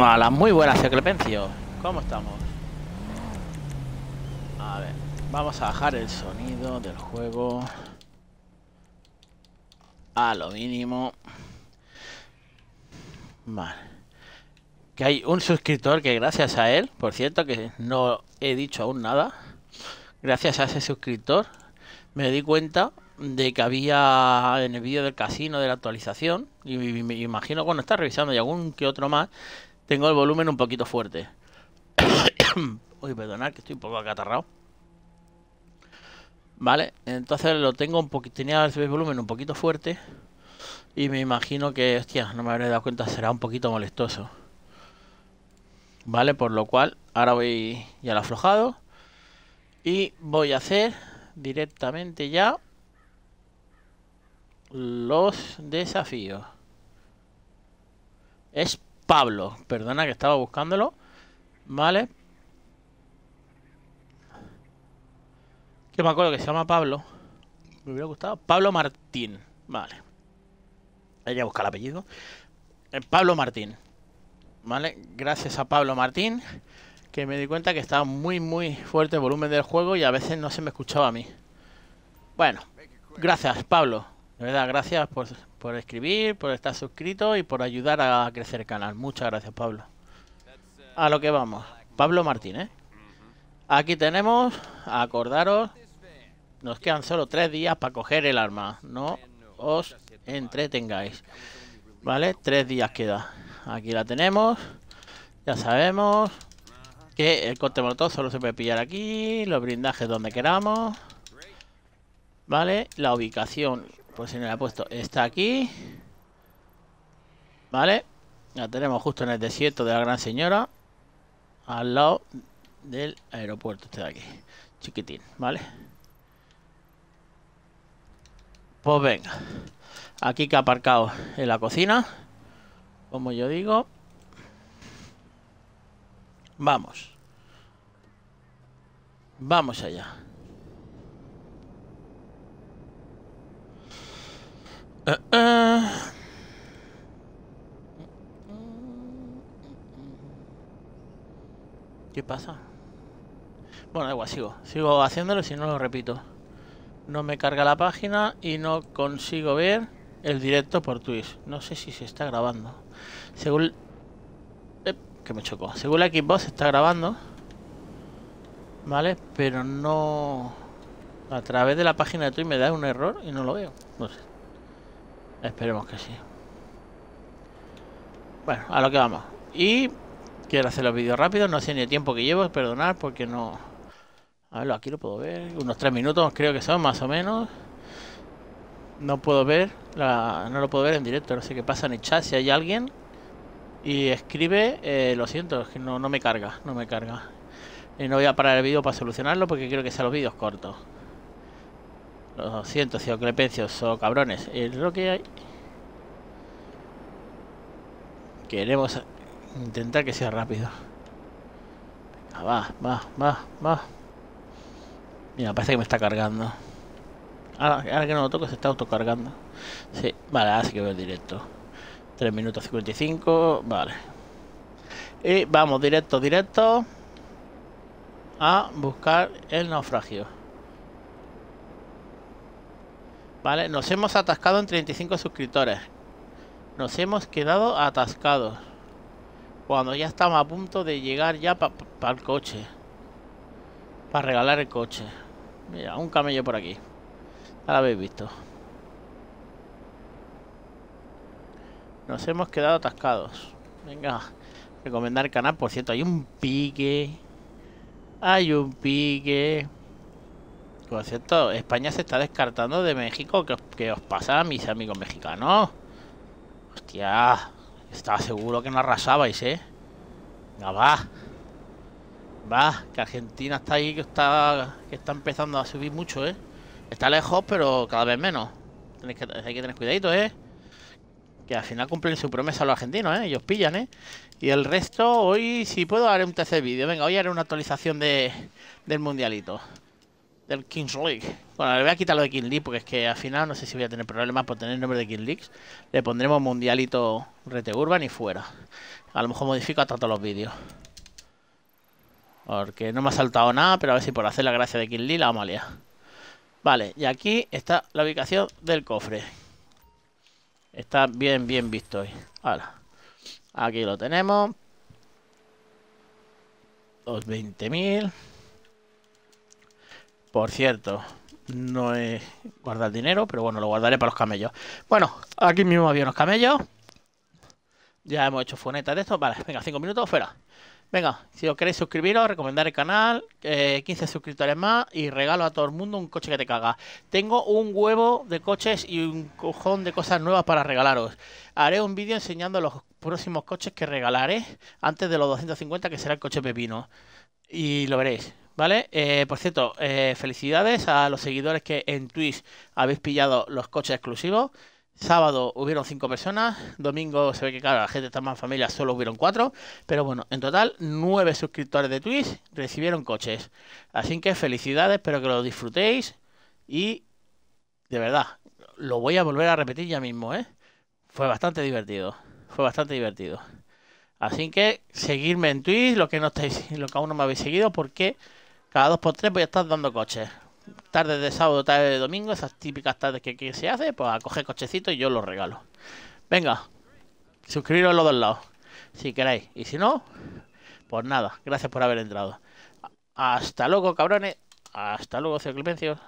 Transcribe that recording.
Mala, muy buenas, secrepencio, ¿Cómo estamos? vamos a bajar el sonido del juego a lo mínimo. Vale. Que hay un suscriptor que gracias a él, por cierto, que no he dicho aún nada, gracias a ese suscriptor me di cuenta de que había en el vídeo del casino de la actualización, y me imagino cuando está revisando y algún que otro más, tengo el volumen un poquito fuerte. Uy, perdonad que estoy un poco acatarrado. Vale, entonces lo tengo un poquito, tenía el volumen un poquito fuerte y me imagino que, hostia, no me habré dado cuenta, será un poquito molestoso. Vale, por lo cual ahora voy ya lo aflojado y voy a hacer directamente ya los desafíos. Es Pablo. Perdona que estaba buscándolo. Vale. Que me acuerdo que se llama Pablo. Me hubiera gustado. Pablo Martín. Vale. Ella buscar el apellido. Eh, Pablo Martín. Vale. Gracias a Pablo Martín. Que me di cuenta que estaba muy, muy fuerte el volumen del juego y a veces no se me escuchaba a mí. Bueno. Gracias, Pablo. De verdad, gracias por, por escribir, por estar suscrito y por ayudar a crecer el canal. Muchas gracias, Pablo. A lo que vamos. Pablo Martínez. ¿eh? Aquí tenemos, acordaros, nos quedan solo tres días para coger el arma. No os entretengáis. ¿Vale? Tres días queda. Aquí la tenemos. Ya sabemos que el corte molotov solo se puede pillar aquí. Los blindajes donde queramos. ¿Vale? La ubicación pues si puesto, está aquí. Vale. La tenemos justo en el desierto de la Gran Señora. Al lado del aeropuerto, este de aquí. Chiquitín, ¿vale? Pues venga. Aquí que ha aparcado en la cocina. Como yo digo. Vamos. Vamos allá. Uh, uh. ¿Qué pasa? Bueno, da igual, sigo. Sigo haciéndolo si no lo repito. No me carga la página y no consigo ver el directo por Twitch. No sé si se está grabando. Según... Eh, que me chocó. Según la Xbox está grabando. ¿Vale? Pero no... A través de la página de Twitch me da un error y no lo veo. No sé. Esperemos que sí. Bueno, a lo que vamos. Y quiero hacer los vídeos rápidos. No sé ni el tiempo que llevo, perdonad porque no... A verlo, aquí lo puedo ver. Unos tres minutos creo que son, más o menos. No puedo ver, la... no lo puedo ver en directo. No sé qué pasa en el chat si hay alguien. Y escribe, eh, lo siento, es que no, no me carga, no me carga. Y no voy a parar el vídeo para solucionarlo porque quiero que sean los vídeos cortos. Lo siento, señor Clepencio, so oh, cabrones. Es lo que hay. Queremos intentar que sea rápido. va, va, va, va. Mira, parece que me está cargando. Ahora, que no lo toco, se está autocargando. Sí, vale, así que veo directo. 3 minutos 55, vale. Y vamos directo, directo a buscar el naufragio. Vale, nos hemos atascado en 35 suscriptores. Nos hemos quedado atascados. Cuando ya estamos a punto de llegar ya para el coche. Para regalar el coche. Mira, un camello por aquí. Ya lo habéis visto. Nos hemos quedado atascados. Venga, recomendar el canal. Por cierto, hay un pique. Hay un pique. Por cierto, España se está descartando de México. ¿Qué os, pasa, mis amigos mexicanos? Hostia, estaba seguro que no arrasabais, ¿eh? Venga, va. Va, que Argentina está ahí, que está, que está empezando a subir mucho, ¿eh? Está lejos, pero cada vez menos. que, hay que tener cuidadito, ¿eh? Que al final cumplen su promesa los argentinos, ¿eh? Ellos pillan, ¿eh? Y el resto, hoy, si puedo, haré un tercer vídeo. Venga, hoy haré una actualización del mundialito del Kings League. Bueno, le voy a quitar lo de King League porque es que al final no sé si voy a tener problemas por tener el nombre de King League. Le pondremos Mundialito Rete Urban y fuera. A lo mejor modifico hasta todos los vídeos. Porque no me ha saltado nada, pero a ver si por hacer la gracia de King League la vamos a liar. Vale, y aquí está la ubicación del cofre. Está bien, bien visto hoy. Ahora, aquí lo tenemos. 20.000 por cierto, no es guardar dinero, pero bueno, lo guardaré para los camellos. Bueno, aquí mismo había unos camellos. Ya hemos hecho funeta de esto. Vale, venga, 5 minutos, fuera. Venga, si os queréis suscribiros, recomendar el canal, 15 eh, suscriptores más y regalo a todo el mundo un coche que te caga. Tengo un huevo de coches y un cojón de cosas nuevas para regalaros. Haré un vídeo enseñando los próximos coches que regalaré antes de los 250 que será el coche pepino. Y lo veréis. ¿Vale? Eh, por cierto, eh, felicidades a los seguidores que en Twitch habéis pillado los coches exclusivos. Sábado hubieron 5 personas, domingo se ve que claro, la gente está más familia, solo hubieron cuatro, pero bueno, en total nueve suscriptores de Twitch recibieron coches. Así que felicidades, espero que lo disfrutéis y de verdad, lo voy a volver a repetir ya mismo, ¿eh? Fue bastante divertido, fue bastante divertido. Así que seguirme en Twitch, lo que no estáis, lo que aún no me habéis seguido, porque cada dos por tres voy a estar dando coches. Tardes de sábado, tarde de domingo, esas típicas tardes que aquí se hace, pues a coger cochecitos y yo los regalo. Venga, suscribiros a los dos lados, si queréis. Y si no, pues nada, gracias por haber entrado. Hasta luego, cabrones. Hasta luego, Clipencio.